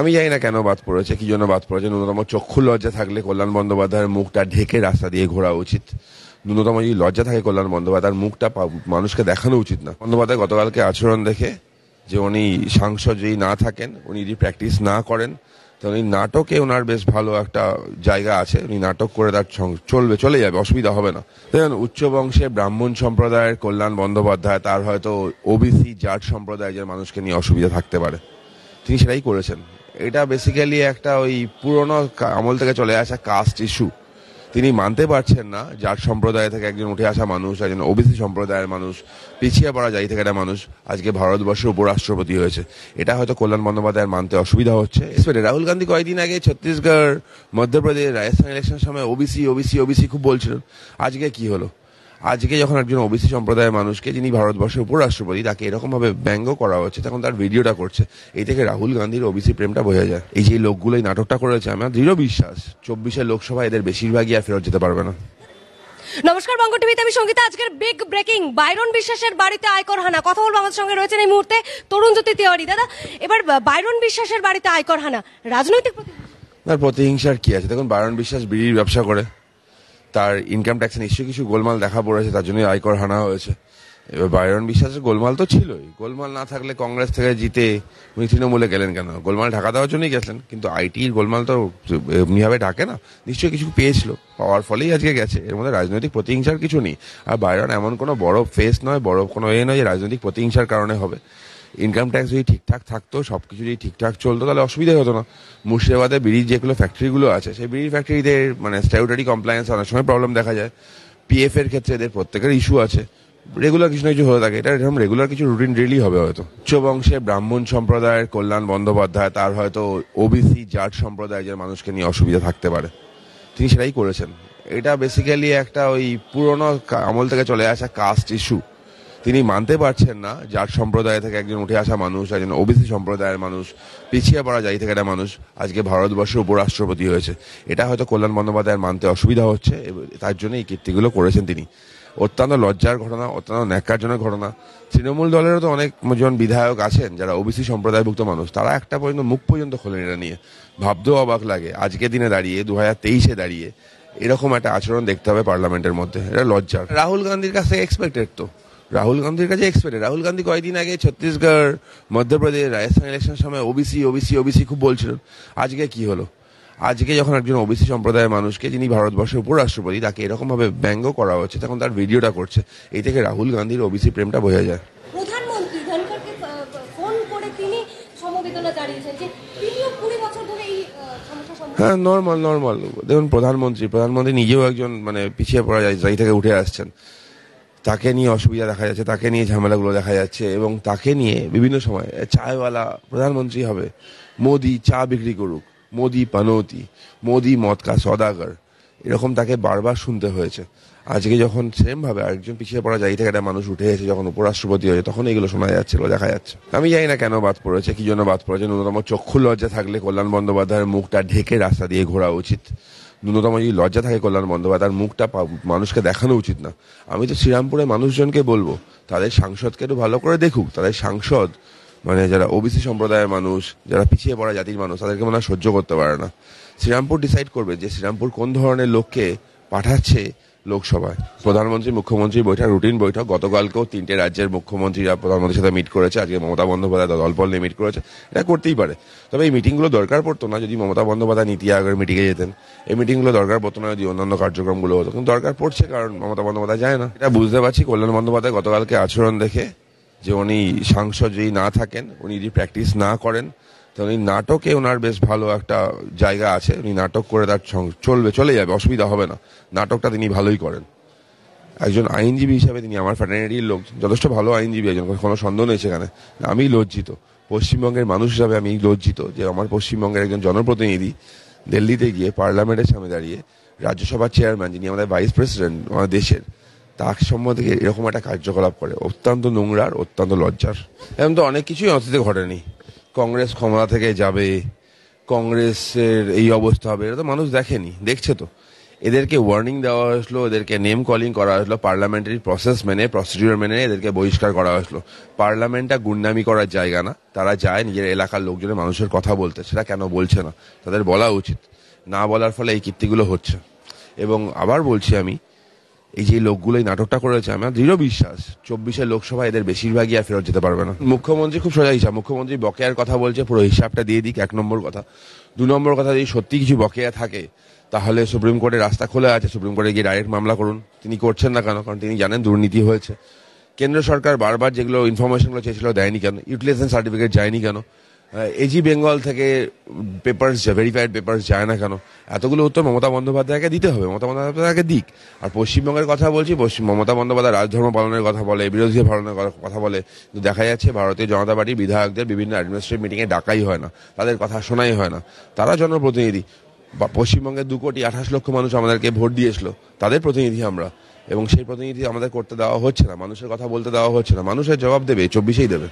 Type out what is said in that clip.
আমি জানি না কেন বাদ পড়েছে কি জন্য বাদ পড়েছে ন্যূনতম চক্ষু লজ্জা থাকলে কল্যাণ বন্দ্যোপাধ্যায়ের মুখটা ঢেকে রাস্তা দিয়ে ঘোরা উচিত ন্যূনতম যদি লজ্জা থাকে কল্যাণ বন্দ্যোপাধ্যায়ের মুখটা মানুষকে দেখানো উচিত না বন্দ্যোপাধ্যায় গতকালকে আচরণ দেখে যে উনি সাংসদ যদি না থাকেন উনি যদি প্র্যাকটিস না করেন তাহলে নাটকে ওনার বেশ ভালো একটা জায়গা আছে উনি নাটক করে তার চলবে চলে যাবে অসুবিধা হবে না দেখেন উচ্চ বংশে ব্রাহ্মণ সম্প্রদায়ের কল্যাণ বন্দ্যোপাধ্যায় তার হয়তো ওবিসি জাট সম্প্রদায়ের মানুষকে নিয়ে অসুবিধা থাকতে পারে তিনি সেটাই করেছেন এটা বেসিক্যালি একটা ওই পুরনো আমল থেকে চলে আসা কাস্ট ইস্যু তিনি মানতে পারছেন না যার সম্প্রদায় থেকে একজন উঠে আসা মানুষ একজন ওবিসি সম্প্রদায়ের মানুষ পিছিয়ে পড়া যাই থেকে একটা মানুষ আজকে ভারতবর্ষের উপরাষ্ট্রপতি হয়েছে এটা হয়তো কল্যাণ বন্দ্যোপাধ্যায়ের মানতে অসুবিধা হচ্ছে রাহুল গান্ধী কয়েকদিন আগে ছত্তিশগড় মধ্যপ্রদেশ রাজস্থান ইলেকশনের সময় ওবিসি ওবিসি ওবিসি খুব বলছিলেন আজকে কি হলো আজকে যখন একজন ওবিসি সম্প্রদায়ের মানুষকে যিনি ভারতবর্ষের উপরাষ্ট্রপতি তাকে এরকমভাবে ব্যঙ্গ করা হচ্ছে তখন তার ভিডিওটা করছে এই থেকে রাহুল গান্ধীর ওবিসি প্রেমটা বোঝা যায় এই যে লোকগুলো এই নাটকটা করেছে আমার দৃঢ় বিশ্বাস চব্বিশের লোকসভা এদের বেশিরভাগই আর ফেরত যেতে পারবে না নমস্কার বঙ্গ টিভিতে আমি সঙ্গীতা আজকের বিগ ব্রেকিং বাইরন বিশ্বাসের বাড়িতে আয়কর হানা কথা বলবো আমাদের সঙ্গে রয়েছেন এই মুহূর্তে তরুণ জ্যোতি তিওয়ারি দাদা এবার বাইরন বিশ্বাসের বাড়িতে আয়কর হানা রাজনৈতিক প্রতিহিংসার কি আছে দেখুন বাইরন বিশ্বাস বিড়ির ব্যবসা করে তার ইনকাম ট্যাক্সে নিশ্চয়ই কিছু গোলমাল দেখা পড়েছে তার জন্যই আয়কর হানা হয়েছে এবার বাইরন বিশ্বাসের গোলমাল তো ছিলই গোলমাল না থাকলে কংগ্রেস থেকে জিতে উনি তৃণমূলে গেলেন কেন গোলমাল ঢাকা দেওয়ার জন্যই গেছেন কিন্তু আইটির গোলমাল তো এমনিভাবে ঢাকে না নিশ্চয়ই কিছু পেয়েছিল পাওয়ার ফলেই আজকে গেছে এর মধ্যে রাজনৈতিক প্রতিহিংসার কিছু নেই আর বাইরন এমন কোনো বড় ফেস নয় বড় কোনো এ নয় যে রাজনৈতিক প্রতিহিংসার কারণে হবে ইনকাম ট্যাক্স যদি ঠিকঠাক থাকতো সব কিছু যদি ঠিকঠাক চলতো তাহলে অসুবিধাই হতো না মুর্শিদাবাদে বিড়ির যেগুলো ফ্যাক্টরিগুলো আছে সেই বিড়ির ফ্যাক্টরিতে মানে স্ট্যাটুটারি কমপ্লায়েন্স অনেক সময় প্রবলেম দেখা যায় পিএফ এর ক্ষেত্রে এদের প্রত্যেকের ইস্যু আছে রেগুলার কিছু না কিছু হয়ে থাকে এটা এরকম রেগুলার কিছু রুটিন ডেলি হবে হয়তো উচ্চবংশে ব্রাহ্মণ সম্প্রদায়ের কল্যাণ বন্দ্যোপাধ্যায় তার হয়তো ওবিসি জাট সম্প্রদায় যে মানুষকে নিয়ে অসুবিধা থাকতে পারে তিনি সেটাই করেছেন এটা বেসিক্যালি একটা ওই পুরনো আমল থেকে চলে আসা কাস্ট ইস্যু তিনি মানতে পারছেন না যার সম্প্রদায় থেকে একজন উঠে আসা মানুষ একজন ওবিসি সম্প্রদায়ের মানুষ পিছিয়ে পড়া যাই থেকে একটা মানুষ আজকে ভারতবর্ষের উপরাষ্ট্রপতি হয়েছে এটা হয়তো কল্যাণ বন্দ্যোপাধ্যায়ের মানতে অসুবিধা হচ্ছে তার জন্য এই কীর্তিগুলো করেছেন তিনি অত্যন্ত লজ্জার ঘটনা অত্যন্ত ন্যাকারজনক ঘটনা তৃণমূল দলেরও তো অনেক জন বিধায়ক আছেন যারা ওবিসি সম্প্রদায়ভুক্ত মানুষ তারা একটা পর্যন্ত মুখ পর্যন্ত খোলেন এটা নিয়ে ভাবতেও অবাক লাগে আজকে দিনে দাঁড়িয়ে দু হাজার তেইশে দাঁড়িয়ে এরকম একটা আচরণ দেখতে হবে পার্লামেন্টের মধ্যে এটা লজ্জার রাহুল গান্ধীর কাছে এক্সপেক্টেড তো রাহুল গান্ধীর কাছে এক্সপার্টেড রাহুল গান্ধী কয়েকদিন আগে ছত্তিশগড় মধ্যপ্রদেশ রাজস্থান ইলেকশন সময় ওবিসি ওবিসি ওবিসি খুব বলছিল আজকে কি হলো আজকে যখন একজন ওবিসি সম্প্রদায়ের মানুষকে যিনি ভারতবর্ষের উপরাষ্ট্রপতি তাকে এরকমভাবে ব্যঙ্গ করা হচ্ছে তখন তার ভিডিওটা করছে এই থেকে রাহুল গান্ধীর ওবিসি প্রেমটা বোঝা যায় হ্যাঁ নর্মাল নর্মাল দেখুন প্রধানমন্ত্রী প্রধানমন্ত্রী নিজেও একজন মানে পিছিয়ে পড়া যায় থেকে উঠে আসছেন তাকে নিয়ে অসুবিধা দেখা যাচ্ছে তাকে নিয়ে ঝামেলাগুলো দেখা যাচ্ছে এবং তাকে নিয়ে বিভিন্ন সময় চায়ওয়ালা প্রধানমন্ত্রী হবে মোদি চা বিক্রি করুক মোদি পানৌতি মোদি মদকা সদাগর এরকম তাকে বারবার শুনতে হয়েছে আজকে যখন সেমভাবে আরেকজন পিছিয়ে পড়া যাই থেকে একটা মানুষ উঠে এসে যখন উপরাষ্ট্রপতি হয়েছে তখন এগুলো শোনা যাচ্ছিল দেখা যাচ্ছে আমি জানি না কেন বাদ পড়েছে কি জন্য বাদ পড়েছে ন্যূনতম চক্ষু লজ্জা থাকলে কল্যাণ বন্দ্যোপাধ্যায়ের মুখটা ঢেকে রাস্তা দিয়ে ঘোরা উচিত ন্যূনতম যদি লজ্জা থাকে কল্যাণ বন্দ্যোপাধ্যায় তার মুখটা মানুষকে দেখানো উচিত না আমি তো শ্রীরামপুরের মানুষজনকে বলবো তাদের সাংসদকে একটু ভালো করে দেখুক তাদের সাংসদ মানে যারা ওবিসি সম্প্রদায়ের মানুষ যারা পিছিয়ে পড়া জাতির মানুষ তাদেরকে মনে সহ্য করতে পারে না শ্রীরামপুর ডিসাইড করবে যে শ্রীরামপুর কোন ধরনের লোককে পাঠাচ্ছে লোকসভায় প্রধানমন্ত্রী মুখ্যমন্ত্রী বৈঠক রুটিন বৈঠক গতকালকেও তিনটে রাজ্যের মুখ্যমন্ত্রীরা প্রধানমন্ত্রীর সাথে মিট করেছে আজকে মমতা বন্দ্যোপাধ্যায় দলপল নিয়ে মিট করেছে এটা করতেই পারে তবে এই মিটিংগুলো দরকার পড়তো না যদি মমতা বন্দ্যোপাধ্যায় নীতি আয়োগের মিটিংয়ে যেতেন এই মিটিংগুলো দরকার পড়তো না যদি অন্যান্য কার্যক্রমগুলো হতো কিন্তু দরকার পড়ছে কারণ মমতা বন্দ্যোপাধ্যায় যায় না এটা বুঝতে পারছি কল্যাণ বন্দ্যোপাধ্যায় গতকালকে আচরণ দেখে যে উনি সাংসদ যদি না থাকেন উনি যদি প্র্যাকটিস না করেন তো উনি নাটকে ওনার বেশ ভালো একটা জায়গা আছে উনি নাটক করে তার চলবে চলে যাবে অসুবিধা হবে না নাটকটা তিনি ভালোই করেন একজন আইনজীবী হিসাবে তিনি আমার ফ্যাটার্নিটির লোক যথেষ্ট ভালো আইনজীবী একজন কোনো সন্দেহ নেই সেখানে আমি লজ্জিত পশ্চিমবঙ্গের মানুষ হিসাবে আমি লজ্জিত যে আমার পশ্চিমবঙ্গের একজন জনপ্রতিনিধি দিল্লিতে গিয়ে পার্লামেন্টের সামনে দাঁড়িয়ে রাজ্যসভার চেয়ারম্যান যিনি আমাদের ভাইস প্রেসিডেন্ট আমাদের দেশের তার সম্বন্ধে এরকম একটা কার্যকলাপ করে অত্যন্ত নোংরার অত্যন্ত লজ্জার এরকম তো অনেক কিছুই অতীতে ঘটেনি কংগ্রেস ক্ষমতা থেকে যাবে কংগ্রেসের এই অবস্থা হবে এটা তো মানুষ দেখেনি দেখছে তো এদেরকে ওয়ার্নিং দেওয়া হয়েছিল এদেরকে নেম কলিং করা হয়েছিল পার্লামেন্টারি প্রসেস মেনে প্রসিডিউর মেনে এদেরকে বহিষ্কার করা হয়েছিল পার্লামেন্টটা গুন্ডামি করার জায়গা না তারা যায় নিজের এলাকার লোকজনের মানুষের কথা বলতে সেটা কেন বলছে না তাদের বলা উচিত না বলার ফলে এই কীর্তিগুলো হচ্ছে এবং আবার বলছি আমি এই যে লোকগুলো এই নাটকটা করেছে আমার দৃঢ় বিশ্বাস চব্বিশে লোকসভা এদের বেশিরভাগই আর ফেরত যেতে পারবে না মুখ্যমন্ত্রী খুব সোজা হিসাব মুখ্যমন্ত্রী বকেয়ার কথা বলছে পুরো হিসাবটা দিয়ে দিক এক নম্বর কথা দু নম্বর কথা যদি সত্যি কিছু বকেয়া থাকে তাহলে সুপ্রিম কোর্টে রাস্তা খোলা আছে সুপ্রিম কোর্টে গিয়ে ডাইরেক্ট মামলা করুন তিনি করছেন না কেন কারণ তিনি জানেন দুর্নীতি হয়েছে কেন্দ্র সরকার বারবার যেগুলো ইনফরমেশনগুলো চেয়েছিল দেয়নি কেন ইউটিলাইজেশন সার্টিফিকেট যায়নি কেন এজি বেঙ্গল থেকে পেপার্স ভেরিফাইড পেপার্স যায় না কেন এতগুলো উত্তর মমতা বন্দ্যোপাধ্যায়কে দিতে হবে মমতা বন্দ্যোপাধ্যায়কে দিক আর পশ্চিমবঙ্গের কথা বলছি পশ্চিম মমতা বন্দ্যোপাধ্যায় রাজধর্ম পালনের কথা বলে বিরোধী পালনের কথা বলে দেখা যাচ্ছে ভারতীয় জনতা পার্টির বিধায়কদের বিভিন্ন অ্যাডমিনিস্ট্রেটিভ মিটিংয়ে ডাকাই হয় না তাদের কথা শোনাই হয় না তারা জনপ্রতিনিধি পশ্চিমবঙ্গের দু কোটি আঠাশ লক্ষ মানুষ আমাদেরকে ভোট দিয়েছিল তাদের প্রতিনিধি আমরা এবং সেই প্রতিনিধি আমাদের করতে দেওয়া হচ্ছে না মানুষের কথা বলতে দেওয়া হচ্ছে না মানুষের জবাব দেবে চব্বিশেই দেবে